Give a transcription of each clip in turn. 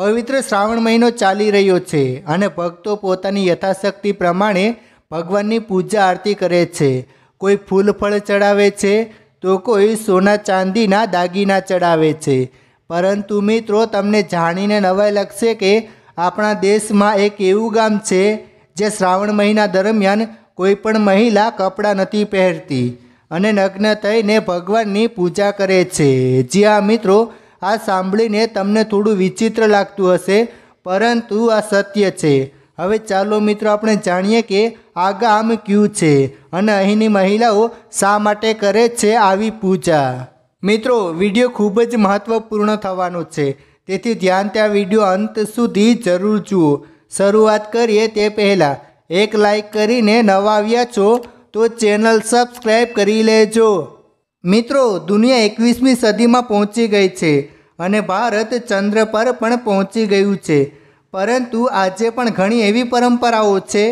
પવિત્ર શ્રાવણ મહિનો ચાલી રહ્યો છે અને ભક્તો પોતાની યથાશક્તિ પ્રમાણે ભગવાનની પૂજા આરતી કરે છે કોઈ ફૂલ ફળ ચડાવે છે તો કોઈ સોના ચાંદીના દાગીના ચડાવે છે પરંતુ મિત્રો તમને જાણીને નવાઈ લાગશે કે આપણા દેશમાં એક એવું ગામ છે જે શ્રાવણ મહિના દરમિયાન કોઈ પણ મહિલા કપડાં નથી પહેરતી અને નગ્ન થઈને ભગવાનની પૂજા કરે છે જ્યાં મિત્રો આ સાંભળીને તમને થોડું વિચિત્ર લાગતું હશે પરંતુ આ સત્ય છે હવે ચાલો મિત્રો આપણે જાણીએ કે આગામ ક્યુ છે અને અહીંની મહિલાઓ શા માટે કરે છે આવી પૂજા મિત્રો વિડીયો ખૂબ જ મહત્ત્વપૂર્ણ થવાનો છે તેથી ધ્યાન ત્યાં વિડીયો અંત સુધી જરૂર જુઓ શરૂઆત કરીએ તે પહેલાં એક લાઈક કરીને નવા આવ્યા છો તો ચેનલ સબસ્ક્રાઈબ કરી લેજો મિત્રો દુનિયા એકવીસમી સદીમાં પહોંચી ગઈ છે અને ભારત ચંદ્ર પર પણ પહોંચી ગયું છે પરંતુ આજે પણ ઘણી એવી પરંપરાઓ છે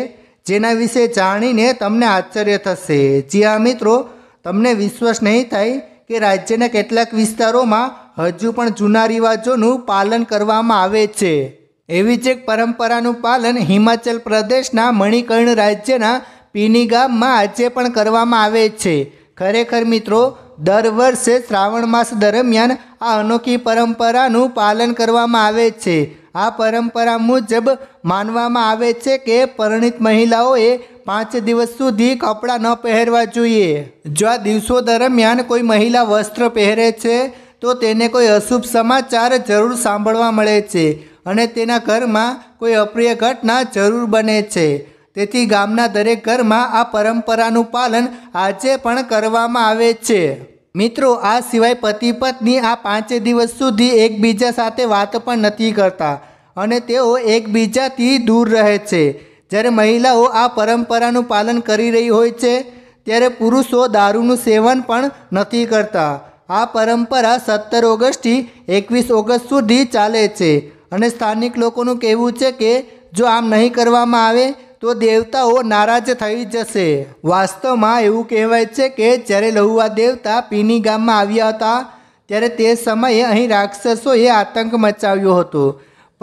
જેના વિશે જાણીને તમને આશ્ચર્ય થશે જી આ મિત્રો તમને વિશ્વાસ નહીં થાય કે રાજ્યના કેટલાક વિસ્તારોમાં હજુ પણ જૂના રિવાજોનું પાલન કરવામાં આવે છે એવી જ એક પરંપરાનું પાલન હિમાચલ પ્રદેશના મણિકર્ણ રાજ્યના પીની ગામમાં આજે પણ કરવામાં આવે છે ખરેખર મિત્રો દર વર્ષે શ્રાવણ માસ દરમિયાન આ અનોખી પરંપરાનું પાલન કરવામાં આવે છે આ પરંપરા મુજબ માનવામાં આવે છે કે પરણિત મહિલાઓએ પાંચ દિવસ સુધી કપડાં ન પહેરવા જોઈએ જો આ દિવસો દરમિયાન કોઈ મહિલા વસ્ત્ર પહેરે છે તો તેને કોઈ અશુભ સમાચાર જરૂર સાંભળવા મળે છે અને તેના ઘરમાં કોઈ અપ્રિય ઘટના જરૂર બને છે તેથી ગામના દરેક ઘરમાં આ પરંપરાનું પાલન આજે પણ કરવામાં આવે છે મિત્રો આ સિવાય પતિ પત્ની આ પાંચે દિવસ સુધી એકબીજા સાથે વાત પણ નથી કરતા અને તેઓ એકબીજાથી દૂર રહે છે જ્યારે મહિલાઓ આ પરંપરાનું પાલન કરી રહી હોય છે ત્યારે પુરુષો દારૂનું સેવન પણ નથી કરતા આ પરંપરા સત્તર ઓગસ્ટથી એકવીસ ઓગસ્ટ સુધી ચાલે છે અને સ્થાનિક લોકોનું કહેવું છે કે જો આમ નહીં કરવામાં આવે તો દેવતાઓ નારાજ થઈ જશે વાસ્તવમાં એવું કહેવાય છે કે જ્યારે લહુવા દેવતા પીની ગામમાં આવ્યા હતા ત્યારે તે સમયે અહીં રાક્ષસોએ આતંક મચાવ્યો હતો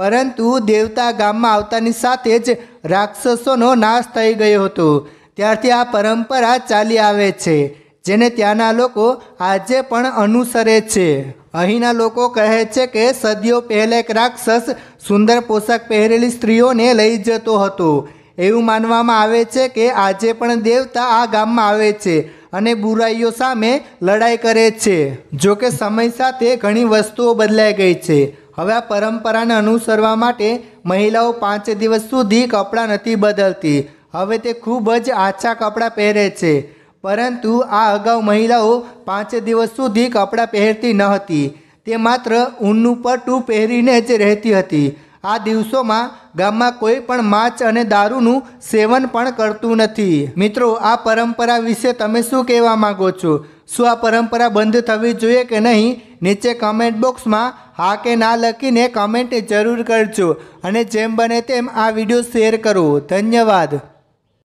પરંતુ દેવતા ગામમાં આવતાની સાથે જ રાક્ષસોનો નાશ થઈ ગયો હતો ત્યારથી આ પરંપરા ચાલી આવે છે જેને ત્યાંના લોકો આજે પણ અનુસરે છે અહીંના લોકો કહે છે કે સદીઓ પહેલાં એક રાક્ષસ સુંદર પોશાક પહેરેલી સ્ત્રીઓને લઈ જતો હતો એવું માનવામાં આવે છે કે આજે પણ દેવતા આ ગામમાં આવે છે અને બુરાઈઓ સામે લડાઈ કરે છે જો કે સમય સાથે ઘણી વસ્તુઓ બદલાઈ ગઈ છે હવે આ પરંપરાને અનુસરવા માટે મહિલાઓ પાંચ દિવસ સુધી કપડાં નથી બદલતી હવે તે ખૂબ જ આછા કપડાં પહેરે છે પરંતુ આ અગાઉ મહિલાઓ પાંચ દિવસ સુધી કપડાં પહેરતી ન હતી તે માત્ર ઊનનું પટું પહેરીને જ રહેતી હતી આ દિવસોમાં ગામમાં કોઈ પણ માછ અને દારૂનું સેવન પણ કરતું નથી મિત્રો આ પરંપરા વિશે તમે શું કહેવા માગો છો શું આ પરંપરા બંધ થવી જોઈએ કે નહીં નીચે કમેન્ટ બોક્સમાં હા કે ના લખીને કમેન્ટ જરૂર કરજો અને જેમ બને તેમ આ વિડીયો શેર કરો ધન્યવાદ